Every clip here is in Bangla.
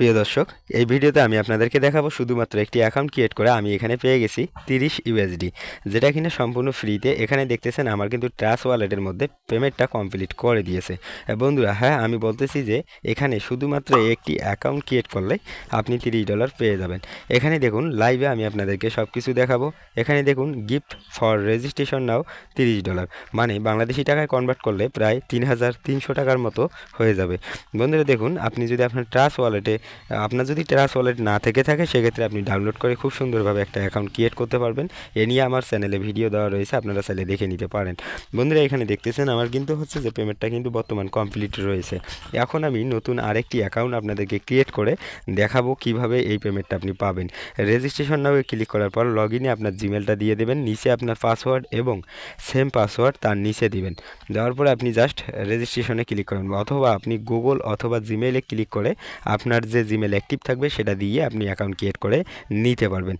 প্রিয় দর্শক এই ভিডিওতে আমি আপনাদেরকে দেখাবো শুধুমাত্র একটি অ্যাকাউন্ট ক্রিয়েট করে আমি এখানে পেয়ে গেছি তিরিশ ইউএসডি যেটা কিনা সম্পূর্ণ ফ্রিতে এখানে দেখতেছেন আমার কিন্তু ট্রাস ওয়ালেটের মধ্যে পেমেন্টটা কমপ্লিট করে দিয়েছে বন্ধুরা হ্যাঁ আমি বলতেছি যে এখানে শুধুমাত্র একটি অ্যাকাউন্ট ক্রিয়েট করলে আপনি তিরিশ ডলার পেয়ে যাবেন এখানে দেখুন লাইভে আমি আপনাদেরকে সব কিছু দেখাবো এখানে দেখুন গিফট ফর রেজিস্ট্রেশন নাও তিরিশ ডলার মানে বাংলাদেশি টাকায় কনভার্ট করলে প্রায় তিন হাজার তিনশো টাকার মতো হয়ে যাবে বন্ধুরা দেখুন আপনি যদি আপনার ট্রাস ওয়ালেটে আপনার যদি টেরাস ওয়ালেট না থেকে থাকে সেক্ষেত্রে আপনি ডাউনলোড করে খুব সুন্দরভাবে একটা অ্যাকাউন্ট ক্রিয়েট করতে পারবেন এ নিয়ে আমার চ্যানেলে ভিডিও দেওয়া রয়েছে আপনারা চাইলে দেখে নিতে পারেন বন্ধুরা এখানে দেখতেছেন আমার কিন্তু হচ্ছে যে পেমেন্টটা কিন্তু বর্তমান কমপ্লিট রয়েছে এখন আমি নতুন আরেকটি অ্যাকাউন্ট আপনাদেরকে ক্রিয়েট করে দেখাবো কিভাবে এই পেমেন্টটা আপনি পাবেন রেজিস্ট্রেশন নামে ক্লিক করার পর লগ ইনে আপনার জিমেলটা দিয়ে দেবেন নিচে আপনার পাসওয়ার্ড এবং সেম পাসওয়ার্ড তার নিচে দিবেন দেওয়ার পরে আপনি জাস্ট রেজিস্ট্রেশনে ক্লিক করবেন অথবা আপনি গুগল অথবা জিমেইলে ক্লিক করে আপনার যে যে জিমেল অ্যাক্টিভ থাকবে সেটা দিয়ে আপনি অ্যাকাউন্ট ক্রিয়েট করে নিতে পারবেন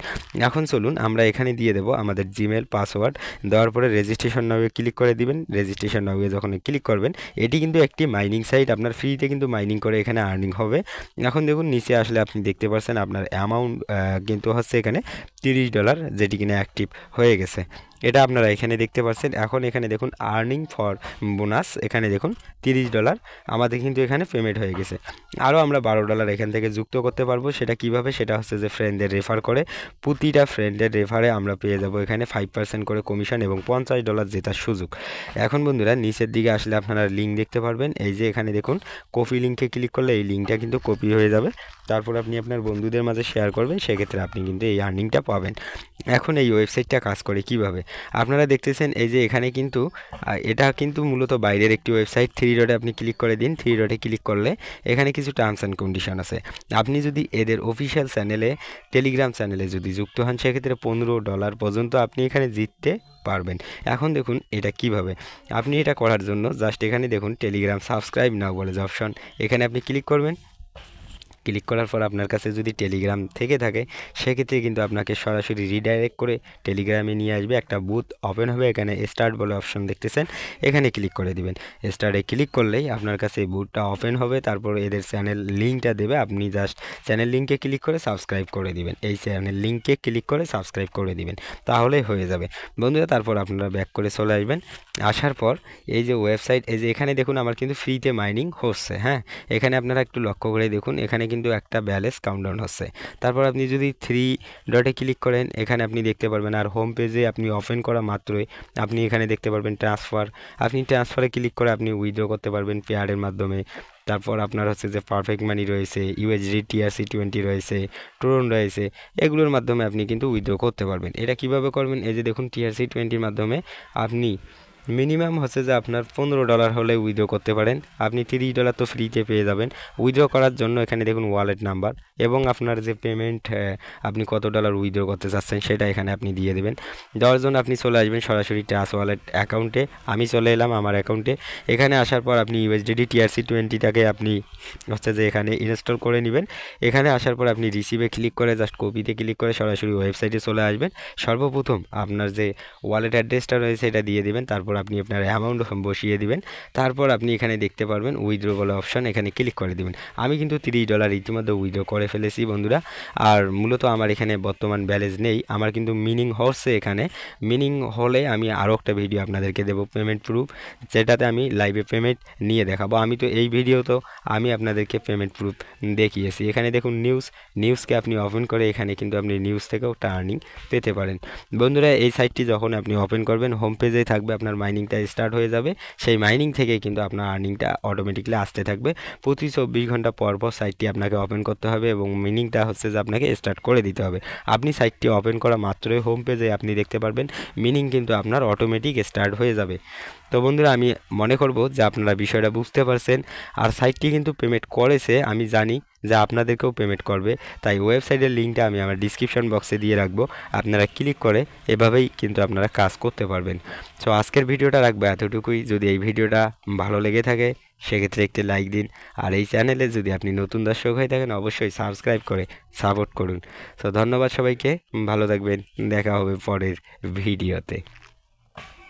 এখন চলুন আমরা এখানে দিয়ে দেব আমাদের জিমেল পাসওয়ার্ড দেওয়ার পরে রেজিস্ট্রেশন নামে ক্লিক করে দিবেন রেজিস্ট্রেশন নবে যখন ক্লিক করবেন এটি কিন্তু একটি মাইনিং সাইট আপনার ফ্রিতে কিন্তু মাইনিং করে এখানে আর্নিং হবে এখন দেখুন নিচে আসলে আপনি দেখতে পাচ্ছেন আপনার অ্যামাউন্ট কিন্তু হচ্ছে এখানে তিরিশ ডলার যেটি কিনা অ্যাক্টিভ হয়ে গেছে এটা আপনারা এখানে দেখতে পাচ্ছেন এখন এখানে দেখুন আর্নিং ফর বোনাস এখানে দেখুন 30 ডলার আমাদের কিন্তু এখানে পেমেন্ট হয়ে গেছে আরও আমরা বারো ডলার এখান থেকে যুক্ত করতে পারবো সেটা কিভাবে সেটা হচ্ছে যে ফ্রেন্ডদের রেফার করে প্রতিটা ফ্রেন্ডের রেফারে আমরা পেয়ে যাব এখানে ফাইভ পার্সেন্ট করে কমিশন এবং পঞ্চাশ ডলার জেতার সুযোগ এখন বন্ধুরা নিচের দিকে আসলে আপনারা লিঙ্ক দেখতে পারবেন এই যে এখানে দেখুন কপি লিঙ্কে ক্লিক করলে এই লিঙ্কটা কিন্তু কপি হয়ে যাবে তারপর আপনি আপনার বন্ধুদের মাঝে শেয়ার করবেন সেক্ষেত্রে আপনি কিন্তু এই আর্নিংটা পাবেন এখন এই ওয়েবসাইটটা কাজ করে কিভাবে আপনারা দেখতেছেন এই যে এখানে কিন্তু এটা কিন্তু মূলত বাইরের একটি ওয়েবসাইট থ্রি ডটে আপনি ক্লিক করে দিন থ্রি ডটে ক্লিক করলে এখানে কিছু টার্মস অ্যান্ড কন্ডিশন আছে আপনি যদি এদের অফিসিয়াল চ্যানেলে টেলিগ্রাম চ্যানেলে যদি যুক্ত হন সেক্ষেত্রে পনেরো ডলার পর্যন্ত আপনি এখানে জিততে পারবেন এখন দেখুন এটা কিভাবে আপনি এটা করার জন্য জাস্ট এখানে দেখুন টেলিগ্রাম সাবস্ক্রাইব নাও বলে যে অপশন এখানে আপনি ক্লিক করবেন ক্লিক করার পর আপনার কাছে যদি টেলিগ্রাম থেকে থাকে সেক্ষেত্রে কিন্তু আপনাকে সরাসরি রিডাইরেক্ট করে টেলিগ্রামে নিয়ে আসবে একটা বুথ ওপেন হবে এখানে স্টার্ট বলে অপশন দেখতেছেন এখানে ক্লিক করে দিবেন স্টার্টে ক্লিক করলেই আপনার কাছে বুথটা ওপেন হবে তারপর এদের চ্যানেল লিঙ্কটা দেবে আপনি জাস্ট চ্যানেল লিঙ্কে ক্লিক করে সাবস্ক্রাইব করে দিবেন এই চ্যানেল লিঙ্কে ক্লিক করে সাবস্ক্রাইব করে দিবেন তাহলে হয়ে যাবে বন্ধুরা তারপর আপনারা ব্যাক করে চলে আসবেন আসার পর এই যে ওয়েবসাইট এই যে এখানে দেখুন আমার কিন্তু ফ্রিতে মাইনিং হচ্ছে হ্যাঁ এখানে আপনারা একটু লক্ষ্য করে দেখুন এখানে কিন্তু একটা ব্যালেন্স কাউন্টডাউন হচ্ছে তারপর আপনি যদি থ্রি ডটে ক্লিক করেন এখানে আপনি দেখতে পারবেন আর হোম পেজে আপনি ওপেন করা মাত্রই আপনি এখানে দেখতে পারবেন ট্রান্সফার আপনি ট্রান্সফারে ক্লিক করে আপনি উইথড্র করতে পারবেন পেয়ারের মাধ্যমে তারপর আপনার হচ্ছে যে পারফেক্ট মানি রয়েছে ইউএসডি টিআরসি টোয়েন্টি রয়েছে টোরন রয়েছে এগুলোর মাধ্যমে আপনি কিন্তু উইথড্র করতে পারবেন এটা কিভাবে করবেন এই যে দেখুন টিআরসি টোয়েন্টির মাধ্যমে আপনি মিনিমাম হচ্ছে যে আপনার পনেরো ডলার হলে উইথড্র করতে পারেন আপনি তিরিশ ডলার তো ফ্রিতে পেয়ে যাবেন উইথড্র করার জন্য এখানে দেখুন ওয়ালেট নাম্বার এবং আপনার যে পেমেন্ট আপনি কত ডলার উইথড্র করতে চাচ্ছেন সেটা এখানে আপনি দিয়ে দেবেন দেওয়ার জন্য আপনি চলে আসবেন সরাসরি ট্রাস ওয়ালেট অ্যাকাউন্টে আমি চলে এলাম আমার অ্যাকাউন্টে এখানে আসার পর আপনি ইউএসডিডি টিআরসি টোয়েন্টিটাকে আপনি হচ্ছে যে এখানে ইনস্টল করে নেবেন এখানে আসার পর আপনি রিসিভে ক্লিক করে জাস্ট কপিতে ক্লিক করে সরাসরি ওয়েবসাইটে চলে আসবেন সর্বপ্রথম আপনার যে ওয়ালেট অ্যাড্রেসটা রয়েছে এটা দিয়ে দেবেন তারপর তারপর আপনি আপনার অ্যামাউন্ট বসিয়ে দিবেন তারপর আপনি এখানে দেখতে পারবেন উইথড্রো বলে অপশন এখানে ক্লিক করে দেবেন আমি কিন্তু তিরিশ ডলার ইতিমধ্যে উইথড্রো করে ফেলেছি বন্ধুরা আর মূলত আমার এখানে বর্তমান ব্যালেন্স নেই আমার কিন্তু মিনিং হচ্ছে এখানে মিনিং হলে আমি আরও একটা ভিডিও আপনাদেরকে দেবো পেমেন্ট প্রুফ যেটাতে আমি লাইভে পেমেন্ট নিয়ে দেখাবো আমি তো এই ভিডিও তো আমি আপনাদেরকে পেমেন্ট প্রুফ দেখিয়েছি এখানে দেখুন নিউজ নিউজকে আপনি ওপেন করে এখানে কিন্তু আপনি নিউজ থেকেও টার্নিং পেতে পারেন বন্ধুরা এই সাইটটি যখন আপনি ওপেন করবেন হোম পেজেই থাকবে আপনার মাইনিংটা স্টার্ট হয়ে যাবে সেই মাইনিং থেকে কিন্তু আপনার আর্নিংটা অটোমেটিকলি আসতে থাকবে প্রতি চব্বিশ ঘন্টা পর পর সাইটটি আপনাকে ওপেন করতে হবে এবং মিনিংটা হচ্ছে যে আপনাকে স্টার্ট করে দিতে হবে আপনি সাইটটি ওপেন করা মাত্রই হোম পেজে আপনি দেখতে পারবেন মিনিং কিন্তু আপনার অটোমেটিক স্টার্ট হয়ে যাবে তো বন্ধুরা আমি মনে করব যে আপনারা বিষয়টা বুঝতে পারছেন আর সাইটটি কিন্তু পেমেন্ট করেছে আমি জানি যে আপনাদেরকেও পেমেন্ট করবে তাই ওয়েবসাইটের লিঙ্কটা আমি আমার ডিসক্রিপশন বক্সে দিয়ে রাখবো আপনারা ক্লিক করে এভাবেই কিন্তু আপনারা কাজ করতে পারবেন সো আজকের ভিডিওটা রাখবো এতটুকুই যদি এই ভিডিওটা ভালো লেগে থাকে সেক্ষেত্রে একটি লাইক দিন আর এই চ্যানেলে যদি আপনি নতুন দর্শক হয়ে থাকেন অবশ্যই সাবস্ক্রাইব করে সাপোর্ট করুন তো ধন্যবাদ সবাইকে ভালো থাকবেন দেখা হবে পরের ভিডিওতে